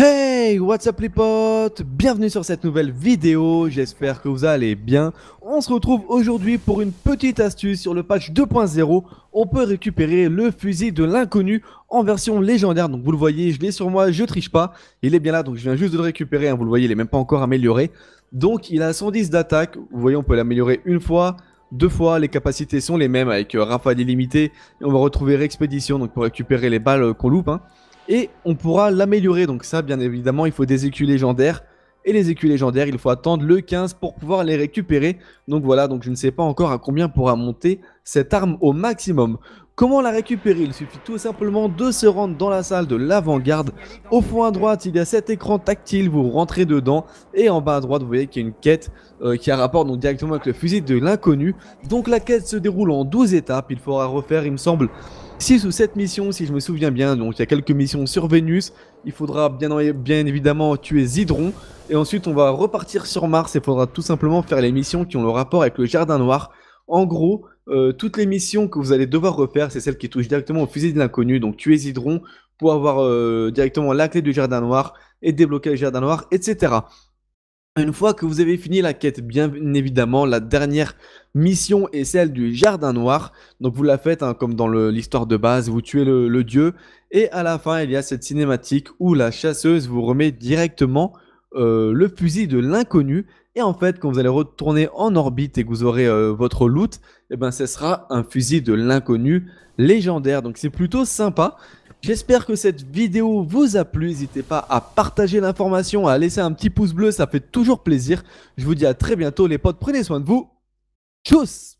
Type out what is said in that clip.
Hey, what's up les potes Bienvenue sur cette nouvelle vidéo, j'espère que vous allez bien. On se retrouve aujourd'hui pour une petite astuce sur le patch 2.0. On peut récupérer le fusil de l'inconnu en version légendaire. Donc vous le voyez, je l'ai sur moi, je triche pas. Il est bien là, donc je viens juste de le récupérer. Hein. Vous le voyez, il est même pas encore amélioré. Donc il a 110 d'attaque, vous voyez on peut l'améliorer une fois, deux fois, les capacités sont les mêmes avec euh, rafale illimitée. on va retrouver l'expédition donc pour récupérer les balles euh, qu'on loupe. Hein et on pourra l'améliorer. Donc ça, bien évidemment, il faut des écus légendaires. Et les écus légendaires, il faut attendre le 15 pour pouvoir les récupérer. Donc voilà, donc je ne sais pas encore à combien pourra monter cette arme au maximum. Comment la récupérer Il suffit tout simplement de se rendre dans la salle de l'avant-garde. Au fond à droite, il y a cet écran tactile, vous rentrez dedans. Et en bas à droite, vous voyez qu'il y a une quête euh, qui a rapport directement avec le fusil de l'inconnu. Donc la quête se déroule en 12 étapes, il faudra refaire, il me semble, 6 ou 7 missions si je me souviens bien, donc il y a quelques missions sur Vénus, il faudra bien, évidemment tuer Zidron, et ensuite on va repartir sur Mars et il faudra tout simplement faire les missions qui ont le rapport avec le Jardin Noir. En gros, euh, toutes les missions que vous allez devoir refaire, c'est celles qui touchent directement au fusil de l'inconnu, donc tuer Zidron pour avoir euh, directement la clé du Jardin Noir et débloquer le Jardin Noir, etc. Une fois que vous avez fini la quête, bien évidemment, la dernière mission est celle du jardin noir. Donc vous la faites hein, comme dans l'histoire de base, vous tuez le, dieu. Et à la fin, il y a cette cinématique où la chasseuse vous remet directement euh, le fusil de l'inconnu. Et en fait, quand vous allez retourner en orbite et que vous aurez euh, votre loot, et eh ben, ce sera un fusil de l'inconnu légendaire. Donc c'est plutôt sympa. J'espère que cette vidéo vous a plu, n'hésitez pas à partager l'information, à laisser un petit pouce bleu, ça fait toujours plaisir. Je vous dis à très bientôt les potes, prenez soin de vous Tschüss!